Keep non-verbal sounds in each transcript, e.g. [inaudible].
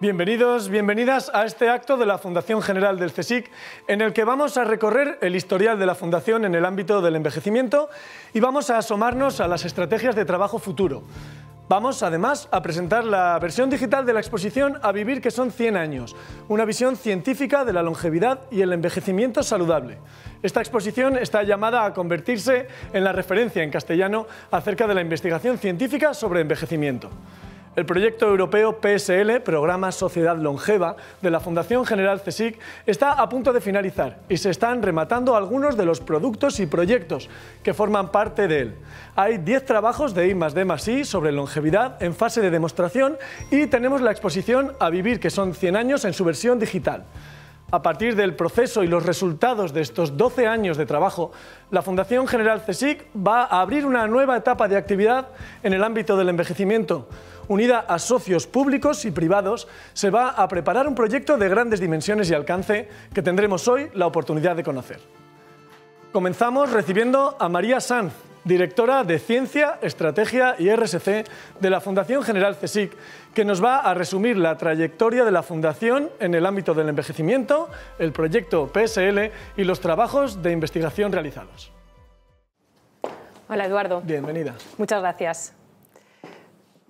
Bienvenidos, bienvenidas a este acto de la Fundación General del CSIC, en el que vamos a recorrer el historial de la Fundación en el ámbito del envejecimiento y vamos a asomarnos a las estrategias de trabajo futuro. Vamos además a presentar la versión digital de la exposición A Vivir que son 100 años, una visión científica de la longevidad y el envejecimiento saludable. Esta exposición está llamada a convertirse en la referencia en castellano acerca de la investigación científica sobre envejecimiento. El proyecto europeo PSL, Programa Sociedad Longeva, de la Fundación General CSIC, está a punto de finalizar y se están rematando algunos de los productos y proyectos que forman parte de él. Hay 10 trabajos de I D I sobre longevidad en fase de demostración y tenemos la exposición A Vivir, que son 100 años en su versión digital. A partir del proceso y los resultados de estos 12 años de trabajo, la Fundación General CSIC va a abrir una nueva etapa de actividad en el ámbito del envejecimiento unida a socios públicos y privados, se va a preparar un proyecto de grandes dimensiones y alcance que tendremos hoy la oportunidad de conocer. Comenzamos recibiendo a María Sanz, directora de Ciencia, Estrategia y RSC de la Fundación General CSIC, que nos va a resumir la trayectoria de la Fundación en el ámbito del envejecimiento, el proyecto PSL y los trabajos de investigación realizados. Hola Eduardo. Bienvenida. Muchas gracias.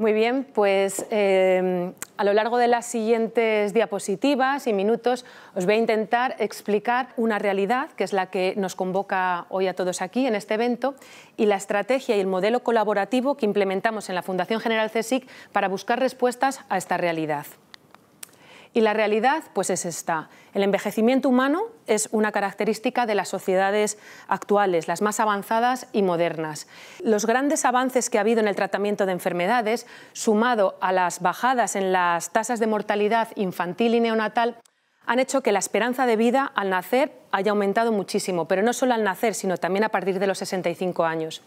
Muy bien, pues em, a lo largo de las siguientes diapositivas y minutos os voy a intentar explicar una realidad que es la que nos convoca hoy a todos aquí en este evento y la estrategia y el modelo colaborativo que implementamos en la Fundación General CSIC para buscar respuestas a esta realidad. Y la realidad pues es esta. El envejecimiento humano es una característica de las sociedades actuales, las más avanzadas y modernas. Los grandes avances que ha habido en el tratamiento de enfermedades, sumado a las bajadas en las tasas de mortalidad infantil y neonatal, han hecho que la esperanza de vida al nacer haya aumentado muchísimo, pero no solo al nacer, sino también a partir de los 65 años.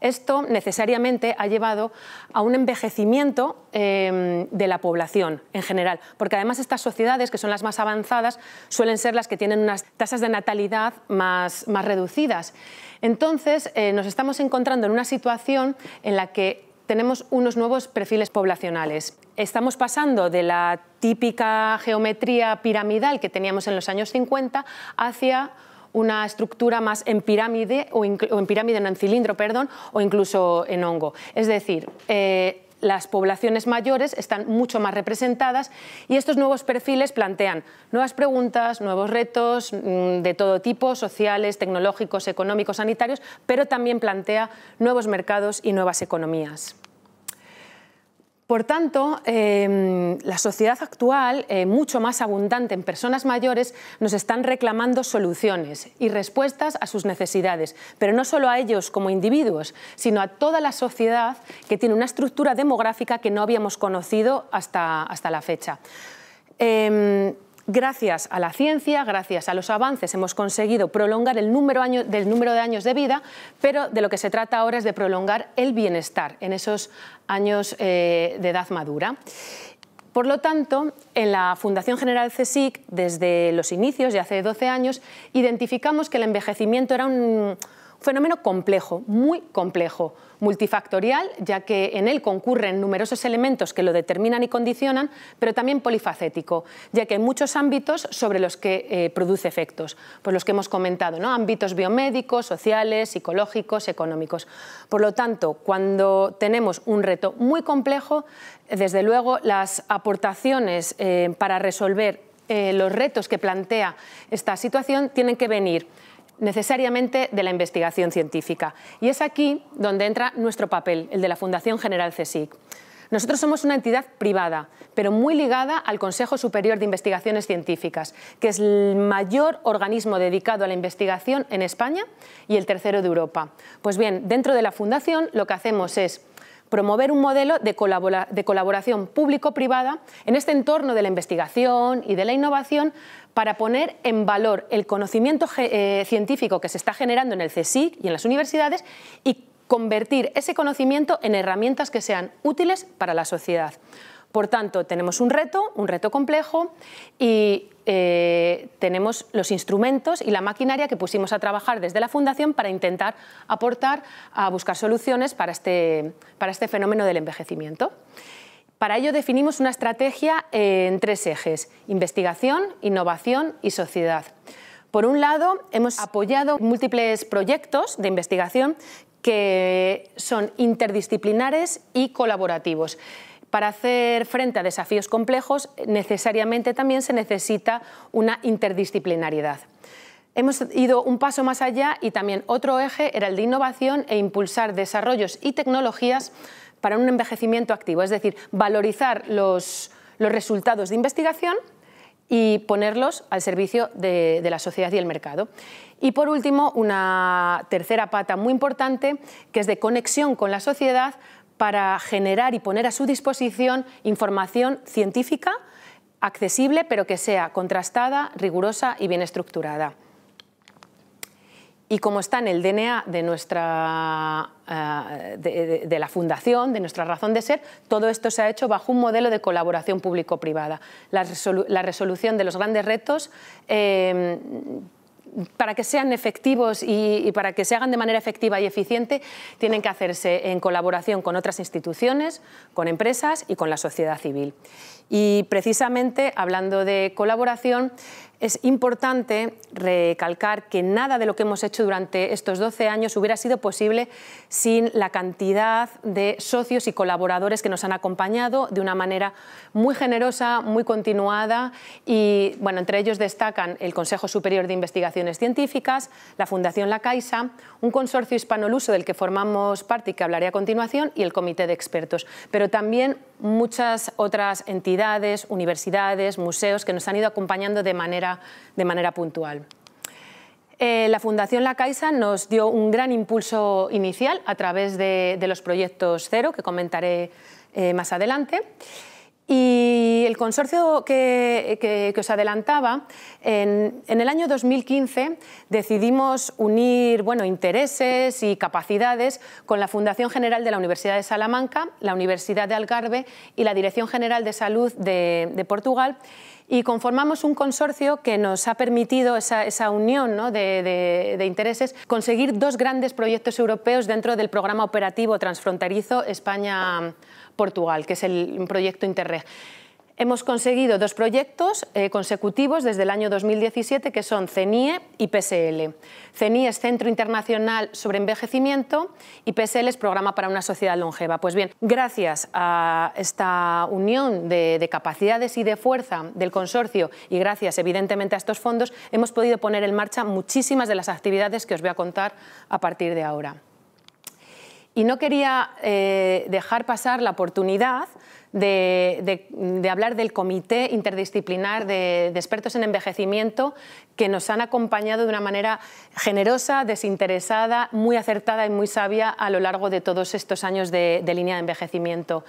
Esto necesariamente ha llevado a un envejecimiento em, de la población en general, porque además estas sociedades, que son las más avanzadas, suelen ser las que tienen unas tasas de natalidad más, reducidas. Entonces, eh, nos estamos encontrando en una situación en la que tenemos unos nuevos perfiles poblacionales. Estamos pasando de la típica geometría piramidal que teníamos en los años 50 hacia una estructura más en pirámide o, en pirámide, en cilindro, perdón, o incluso en hongo. Es decir, eh, las poblaciones mayores están mucho más representadas y estos nuevos perfiles plantean nuevas preguntas, nuevos retos mm, de todo tipo, sociales, tecnológicos, económicos, sanitarios, pero también plantea nuevos mercados y nuevas economías. Por tanto, em, la sociedad actual, eh, mucho más abundante en personas mayores, nos están reclamando soluciones y respuestas a sus necesidades, pero no solo a ellos como individuos, sino a toda la sociedad que tiene una estructura demográfica que no habíamos conocido hasta, hasta la fecha. Em, Gracias a la ciencia, gracias a los avances, hemos conseguido prolongar el número de años de vida, pero de lo que se trata ahora es de prolongar el bienestar en esos años eh, de edad madura. Por lo tanto, en la Fundación General CSIC, desde los inicios, de hace 12 años, identificamos que el envejecimiento era un, fenómeno complejo, muy complejo, multifactorial, ya que en él concurren numerosos elementos que lo determinan y condicionan, pero también polifacético, ya que hay muchos ámbitos sobre los que eh, produce efectos, por los que hemos comentado, ¿no? ámbitos biomédicos, sociales, psicológicos, económicos. Por lo tanto, cuando tenemos un reto muy complejo, desde luego las aportaciones eh, para resolver eh, los retos que plantea esta situación tienen que venir necesariamente de la investigación científica. Y es aquí donde entra nuestro papel, el de la Fundación General CSIC. Nosotros somos una entidad privada, pero muy ligada al Consejo Superior de Investigaciones Científicas, que es el mayor organismo dedicado a la investigación en España y el tercero de Europa. Pues bien, dentro de la Fundación lo que hacemos es promover un modelo de, colaboración público-privada en este entorno de la investigación y de la innovación para poner en valor el conocimiento eh, científico que se está generando en el CSIC y en las universidades y convertir ese conocimiento en herramientas que sean útiles para la sociedad. Por tanto, tenemos un reto, un reto complejo, y eh, tenemos los instrumentos y la maquinaria que pusimos a trabajar desde la Fundación para intentar aportar a buscar soluciones para este, para este fenómeno del envejecimiento. Para ello definimos una estrategia eh, en tres ejes, investigación, innovación y sociedad. Por un lado, hemos apoyado múltiples proyectos de investigación que son interdisciplinares y colaborativos. Para hacer frente a desafíos complejos, necesariamente también se necesita una interdisciplinariedad. Hemos ido un paso más allá y también otro eje era el de innovación e impulsar desarrollos y tecnologías para un envejecimiento activo, es decir, valorizar los, resultados de investigación y ponerlos al servicio de, de, la sociedad y el mercado. Y por último, una tercera pata muy importante, que es de conexión con la sociedad para generar y poner a su disposición información científica accesible, pero que sea contrastada, rigurosa y bien estructurada y como está en el DNA de nuestra eh, la fundación, de nuestra razón de ser, todo esto se ha hecho bajo un modelo de colaboración público-privada. La, resolución de los grandes retos eh, para que sean efectivos y, y, para que se hagan de manera efectiva y eficiente, tienen que hacerse en colaboración con otras instituciones, con empresas y con la sociedad civil. Y precisamente hablando de colaboración, es importante recalcar que nada de lo que hemos hecho durante estos 12 años hubiera sido posible sin la cantidad de socios y colaboradores que nos han acompañado de una manera muy generosa, muy continuada y bueno, entre ellos destacan el Consejo Superior de Investigaciones Científicas, la Fundación La Caixa, un consorcio hispanoluso del que formamos parte y que hablaré a continuación y el Comité de Expertos, pero también muchas otras entidades universidades, museos que nos han ido acompañando de manera, de manera puntual. Eh, la Fundación La Caixa nos dio un gran impulso inicial a través de, los proyectos cero, que comentaré eh, más adelante. Y el consorcio que, os adelantaba, en, el año 2015 decidimos unir bueno, intereses y capacidades con la Fundación General de la Universidad de Salamanca, la Universidad de Algarve y la Dirección General de Salud de, Portugal y conformamos un consorcio que nos ha permitido esa, unión de, de, intereses, conseguir dos grandes proyectos europeos dentro del programa operativo transfronterizo España-Portugal, que es el proyecto Interreg. Hemos conseguido dos proyectos eh, consecutivos desde el año 2017 que son CENIE y PSL. CENIE es Centro Internacional sobre Envejecimiento y PSL es Programa para una Sociedad Longeva. Pues bien, gracias a esta unión de capacidades y de fuerza del consorcio y gracias evidentemente a estos fondos hemos podido poner en marcha muchísimas de las actividades que os voy a contar a partir de ahora y no quería eh, dejar pasar la oportunidad de, hablar del Comité Interdisciplinar de, Expertos en Envejecimiento que nos han acompañado de una manera generosa, desinteresada, muy acertada y muy sabia a lo largo de todos estos años de, línea de envejecimiento.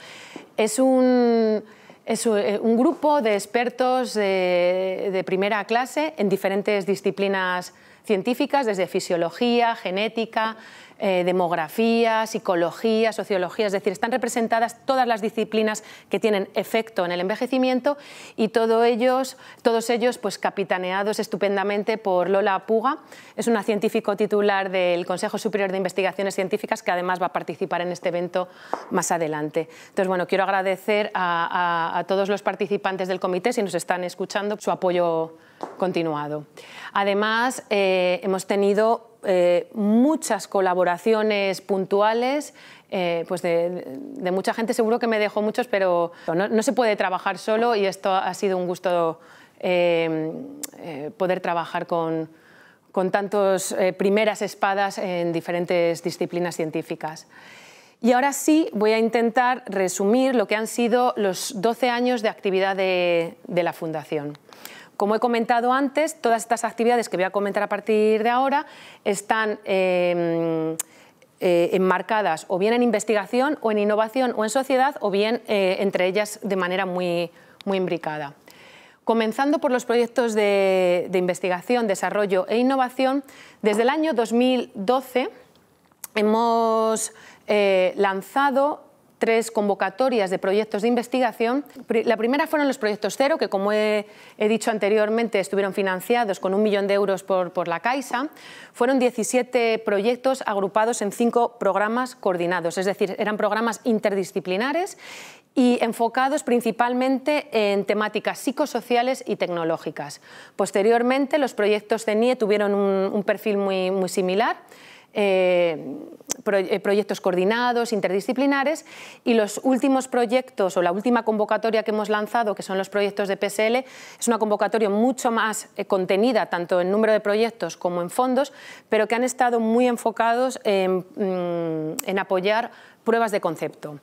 es un eh, grupo de expertos de primera clase en diferentes disciplinas científicas, desde fisiología, genética, eh, demografía, psicología, sociología, es decir, están representadas todas las disciplinas que tienen efecto en el envejecimiento y ellos, todos ellos pues, capitaneados estupendamente por Lola Puga, es una científico titular del Consejo Superior de Investigaciones Científicas que además va a participar en este evento más adelante. Entonces, bueno, quiero agradecer a, a todos los participantes del comité, si nos están escuchando, su apoyo continuado. Además, eh, hemos tenido eh, muchas colaboraciones puntuales, eh, pues de, mucha gente seguro que me dejó muchos, pero no, se puede trabajar solo y esto ha sido un gusto poder trabajar con, con tantas primeras espadas en diferentes disciplinas científicas. Y ahora sí voy a intentar resumir lo que han sido los 12 años de actividad de la Fundación. Como he comentado antes, todas estas actividades que voy a comentar a partir de ahora están... Em, eh, enmarcadas o bien en investigación o en innovación o en sociedad o bien eh, entre ellas de manera muy, muy imbricada. Comenzando por los proyectos de, investigación, desarrollo e innovación, desde el año 2012 hemos eh, lanzado tres convocatorias de proyectos de investigación. La primera fueron los proyectos cero, que como he, dicho anteriormente estuvieron financiados con un millón de euros por, la Caixa. Fueron 17 proyectos agrupados en cinco programas coordinados, es decir, eran programas interdisciplinares y enfocados principalmente en temáticas psicosociales y tecnológicas. Posteriormente, los proyectos de NIE tuvieron un, perfil muy similar. Eh, eh, proyectos coordinados, interdisciplinares, y los últimos proyectos o la última convocatoria que hemos lanzado, que son los proyectos de PSL, es una convocatoria mucho más eh, contenida, tanto en número de proyectos como en fondos, pero que han estado muy enfocados en, mm, apoyar pruebas de concepto.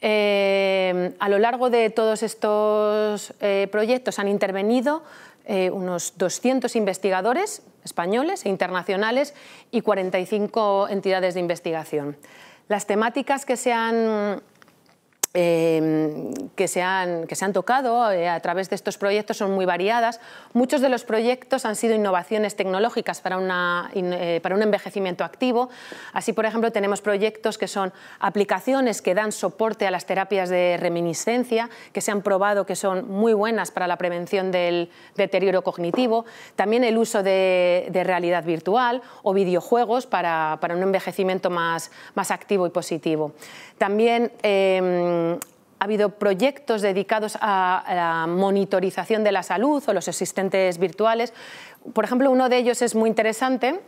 a lo largo de todos estos proyectos han intervenido eh, unos 200 investigadores españoles e internacionales y 45 entidades de investigación. Las temáticas que se han Em, que, se han, que se han tocado eh, a través de estos proyectos son muy variadas. Muchos de los proyectos han sido innovaciones tecnológicas para, una, eh, para un envejecimiento activo. Así, por ejemplo, tenemos proyectos que son aplicaciones que dan soporte a las terapias de reminiscencia, que se han probado que son muy buenas para la prevención del deterioro cognitivo. También el uso de, realidad virtual o videojuegos para, un envejecimiento más, más activo y positivo. También em, ha habido proyectos dedicados a la monitorización de la salud o los asistentes virtuales. Por ejemplo, uno de ellos es muy interesante,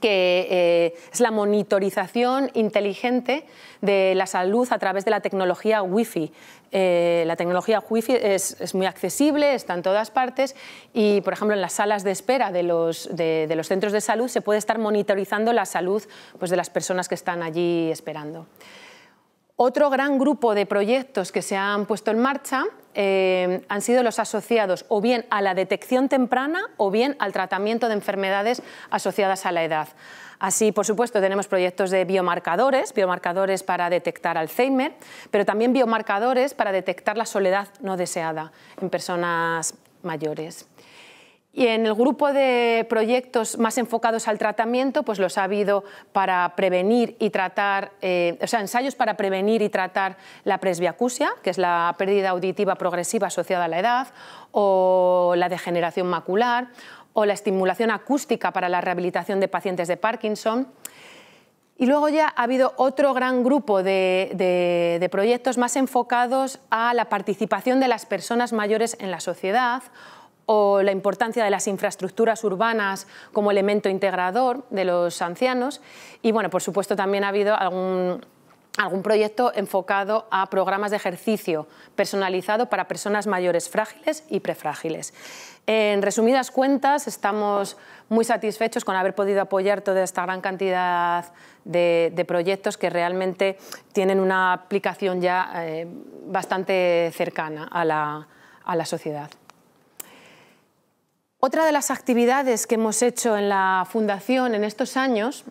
que eh, es la monitorización inteligente de la salud a través de la tecnología Wi-Fi. Eh, la tecnología Wi-Fi es, muy accesible, está en todas partes y, por ejemplo, en las salas de espera de los, centros de salud se puede estar monitorizando la salud pues, de las personas que están allí esperando. Otro gran grupo de proyectos que se han puesto en marcha eh, han sido los asociados o bien a la detección temprana o bien al tratamiento de enfermedades asociadas a la edad. Así, por supuesto, tenemos proyectos de biomarcadores, biomarcadores para detectar Alzheimer, pero también biomarcadores para detectar la soledad no deseada en personas mayores. Y en el grupo de proyectos más enfocados al tratamiento, pues los ha habido para prevenir y tratar, eh, o sea, ensayos para prevenir y tratar la presbiacusia, que es la pérdida auditiva progresiva asociada a la edad, o la degeneración macular, o la estimulación acústica para la rehabilitación de pacientes de Parkinson. Y luego ya ha habido otro gran grupo de proyectos más enfocados a la participación de las personas mayores en la sociedad o la importancia de las infraestructuras urbanas como elemento integrador de los ancianos. Y bueno, por supuesto también ha habido algún, proyecto enfocado a programas de ejercicio personalizado para personas mayores frágiles y prefrágiles. En resumidas cuentas, estamos muy satisfechos con haber podido apoyar toda esta gran cantidad de, proyectos que realmente tienen una aplicación ya eh, bastante cercana a la sociedad. Otra de las actividades que hemos hecho en la Fundación en estos años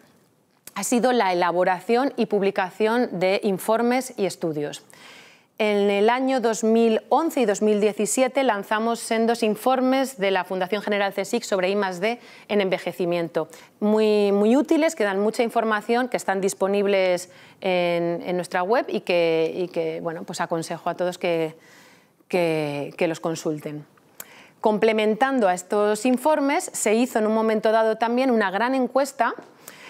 ha sido la elaboración y publicación de informes y estudios. En el año 2011 y 2017 lanzamos sendos informes de la Fundación General CSIC sobre I+D en envejecimiento, muy, útiles, que dan mucha información, que están disponibles en, nuestra web y que, bueno, pues aconsejo a todos que los consulten. Complementando a estos informes, se hizo en un momento dado también una gran encuesta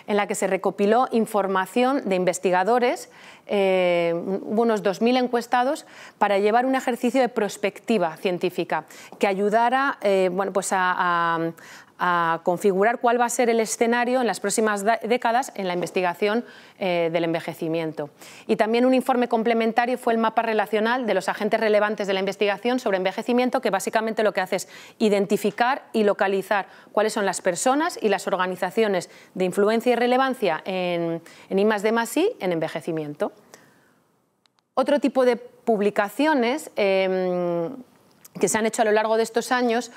en la que se recopiló información de investigadores, eh, unos 2.000 encuestados, para llevar un ejercicio de prospectiva científica que ayudara eh, bueno, pues a, a configurar cuál va a ser el escenario en las próximas décadas en la investigación eh, del envejecimiento. Y también un informe complementario fue el mapa relacional de los agentes relevantes de la investigación sobre envejecimiento, que básicamente lo que hace es identificar y localizar cuáles son las personas y las organizaciones de influencia y relevancia en, en I, D, I en envejecimiento. Otro tipo de publicaciones em, que se han hecho a lo largo de estos años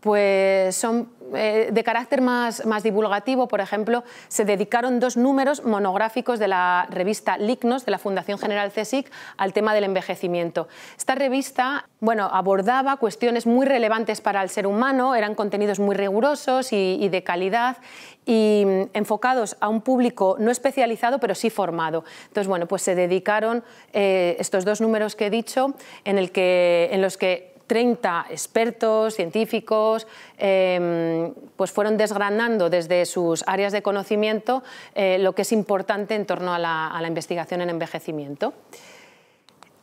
pues son eh, de carácter más, más divulgativo, por ejemplo, se dedicaron dos números monográficos de la revista Lignos, de la Fundación General CSIC, al tema del envejecimiento. Esta revista bueno, abordaba cuestiones muy relevantes para el ser humano, eran contenidos muy rigurosos y, de calidad y mm, enfocados a un público no especializado, pero sí formado. Entonces, bueno, pues se dedicaron eh, estos dos números que he dicho, en, el que, en los que 30 expertos, científicos, em, pues fueron desgranando desde sus áreas de conocimiento eh, lo que es importante en torno a la, investigación en envejecimiento.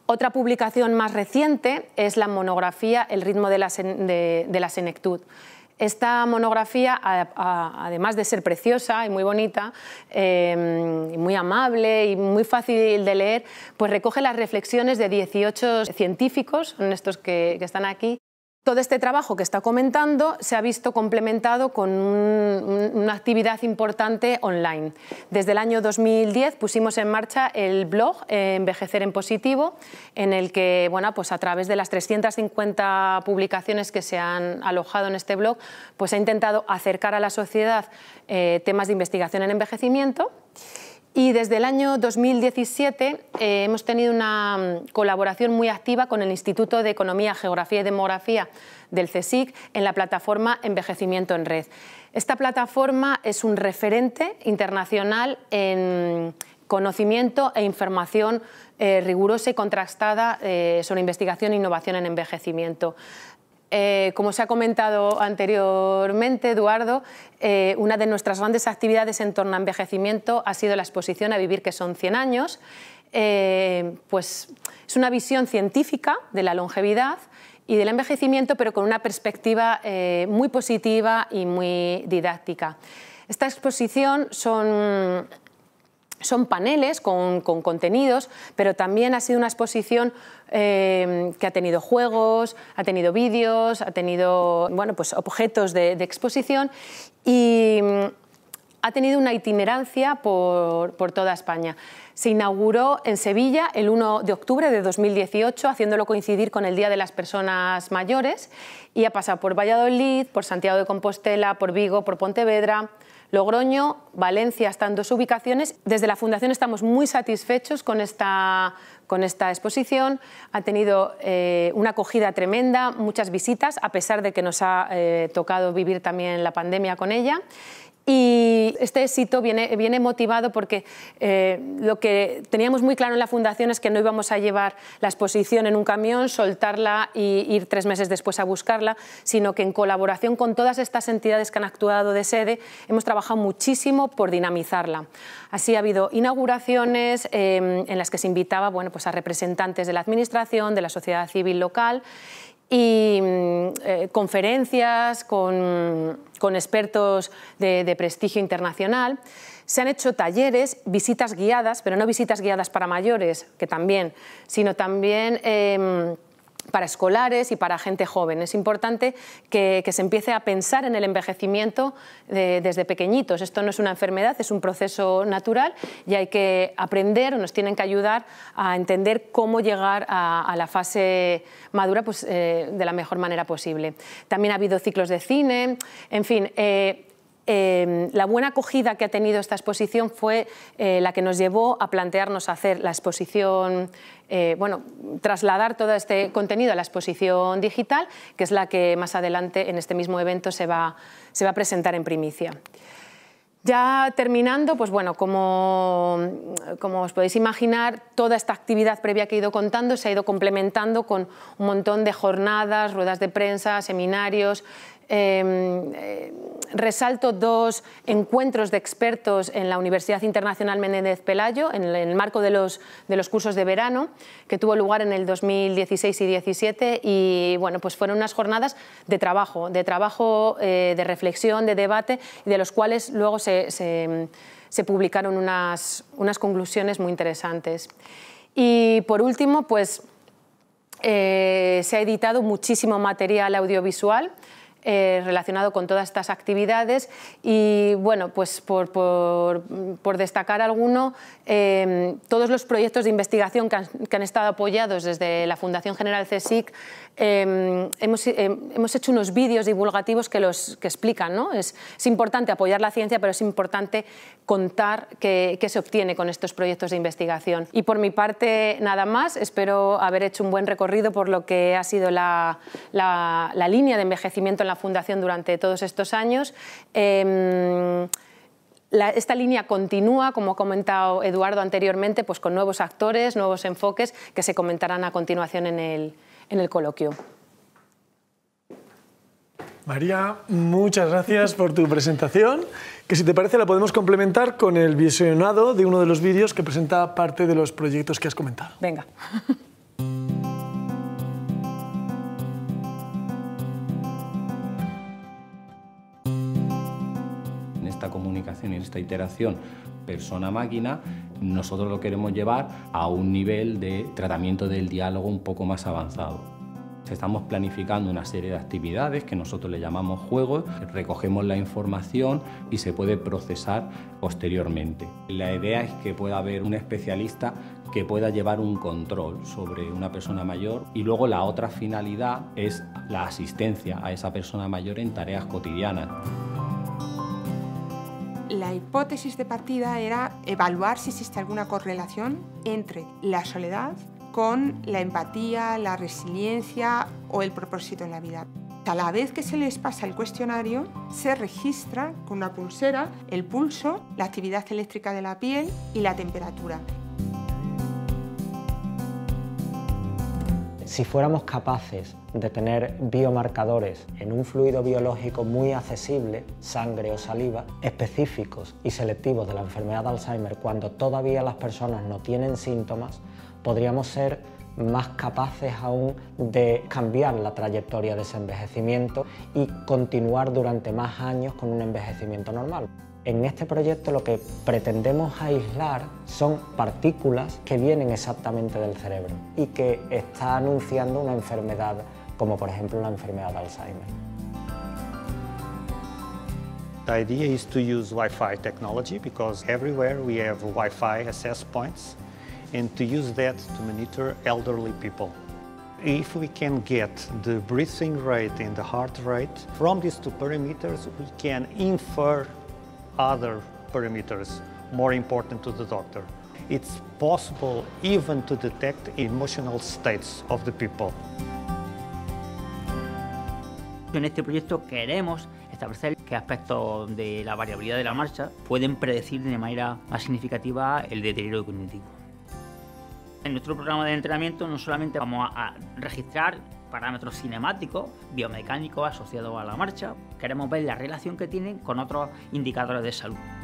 Otra publicación más reciente es la monografía El ritmo de la senectud. Esta monografía, además de ser preciosa y muy bonita, em, y muy amable y muy fácil de leer, pues recoge las reflexiones de 18 científicos, estos que están aquí, todo este trabajo que está comentando se ha visto complementado con una actividad importante online. Desde el año 2010 pusimos en marcha el blog eh, Envejecer en Positivo, en el que bueno, pues a través de las 350 publicaciones que se han alojado en este blog, pues ha intentado acercar a la sociedad eh, temas de investigación en envejecimiento. Y desde el año 2017 eh, hemos tenido una mm, colaboración muy activa con el Instituto de Economía, Geografía y Demografía del CSIC en la plataforma Envejecimiento en Red. Esta plataforma es un referente internacional en conocimiento e información eh, rigurosa y contrastada eh, sobre investigación e innovación en envejecimiento. Eh, como se ha comentado anteriormente, Eduardo, eh, una de nuestras grandes actividades en torno a envejecimiento ha sido la exposición a Vivir que son 100 años. Eh, pues es una visión científica de la longevidad y del envejecimiento, pero con una perspectiva muy positiva y muy didáctica. Esta exposición son son paneles con, contenidos, pero también ha sido una exposición eh, que ha tenido juegos, ha tenido vídeos, ha tenido bueno, pues objetos de, exposición y mm, ha tenido una itinerancia por, toda España. Se inauguró en Sevilla el 1 de octubre de 2018, haciéndolo coincidir con el Día de las Personas Mayores, y ha pasado por Valladolid, por Santiago de Compostela, por Vigo, por Pontevedra, Logroño, Valencia están dos ubicaciones. Desde la Fundación estamos muy satisfechos con esta, con esta exposición. Ha tenido eh, una acogida tremenda, muchas visitas, a pesar de que nos ha eh, tocado vivir también la pandemia con ella. Y este éxito viene, motivado porque eh, lo que teníamos muy claro en la fundación es que no íbamos a llevar la exposición en un camión, soltarla y ir tres meses después a buscarla, sino que en colaboración con todas estas entidades que han actuado de sede, hemos trabajado muchísimo por dinamizarla. Así ha habido inauguraciones eh, en las que se invitaba bueno, pues a representantes de la administración, de la sociedad civil local y mm, eh, conferencias con, expertos de, prestigio internacional. Se han hecho talleres, visitas guiadas, pero no visitas guiadas para mayores, que también, sino también... Em, para escolares y para gente joven. Es importante que, se empiece a pensar en el envejecimiento eh, desde pequeñitos. Esto no es una enfermedad, es un proceso natural y hay que aprender, o nos tienen que ayudar a entender cómo llegar a, la fase madura pues, eh, de la mejor manera posible. También ha habido ciclos de cine, en fin. Eh, Em, la buena acogida que ha tenido esta exposición fue eh, la que nos llevó a plantearnos hacer la exposición, eh, bueno, trasladar todo este contenido a la exposición digital, que es la que más adelante en este mismo evento se va, se va a presentar en primicia. Ya terminando, pues bueno, como, como, os podéis imaginar, toda esta actividad previa que he ido contando se ha ido complementando con un montón de jornadas, ruedas de prensa, seminarios, Em, eh, resalto dos encuentros de expertos en la Universidad Internacional Menéndez Pelayo, en el marco de los, cursos de verano, que tuvo lugar en el 2016 y 2017 y bueno, pues fueron unas jornadas de trabajo, de trabajo, eh, de reflexión, de debate, y de los cuales luego se, publicaron unas, conclusiones muy interesantes. Y por último, pues eh, se ha editado muchísimo material audiovisual eh, relacionado con todas estas actividades y bueno, pues por, destacar alguno, eh, todos los proyectos de investigación que han, estado apoyados desde la Fundación General CSIC, eh, hemos, hecho unos vídeos divulgativos que, los, que explican, ¿no? Es, importante apoyar la ciencia, pero es importante contar qué, se obtiene con estos proyectos de investigación. Y por mi parte, nada más, espero haber hecho un buen recorrido por lo que ha sido la, línea de envejecimiento Fundación durante todos estos años. Em, esta línea continúa, como ha comentado Eduardo anteriormente, pues con nuevos actores, nuevos enfoques que se comentarán a continuación en el, coloquio. María, muchas gracias por tu presentación, que si te parece la podemos complementar con el visionado de uno de los vídeos que presenta parte de los proyectos que has comentado. Venga. [laughs] comunicación y esta iteración persona-máquina, nosotros lo queremos llevar a un nivel de tratamiento del diálogo un poco más avanzado. Estamos planificando una serie de actividades que nosotros le llamamos juegos, recogemos la información y se puede procesar posteriormente. La idea es que pueda haber un especialista que pueda llevar un control sobre una persona mayor y luego la otra finalidad es la asistencia a esa persona mayor en tareas cotidianas la hipótesis de partida era evaluar si existe alguna correlación entre la soledad con la empatía, la resiliencia o el propósito en la vida. A la vez que se les pasa el cuestionario, se registra con una pulsera el pulso, la actividad eléctrica de la piel y la temperatura. Si fuéramos capaces de tener biomarcadores en un fluido biológico muy accesible, sangre o saliva, específicos y selectivos de la enfermedad de Alzheimer cuando todavía las personas no tienen síntomas, podríamos ser más capaces aún de cambiar la trayectoria de ese envejecimiento y continuar durante más años con un envejecimiento normal. En este proyecto lo que pretendemos aislar son partículas que vienen exactamente del cerebro y que está anunciando una enfermedad como por ejemplo la enfermedad de Alzheimer. The idea is to use Wi-Fi technology because everywhere we have Wi-Fi access points and to use that to monitor elderly people. If we can get the breathing rate and the heart rate from these two parameters, we can infer other parameters more important to the doctor. It's possible even to detect emotional states of the people. En este proyecto queremos establecer qué aspectos de la variabilidad de la marcha pueden predecir de manera más significativa el deterioro cognitivo. En nuestro programa de entrenamiento no solamente vamos a registrar parámetros cinemáticos, biomecánicos asociados a la marcha. Queremos ver la relación que tienen con otros indicadores de salud.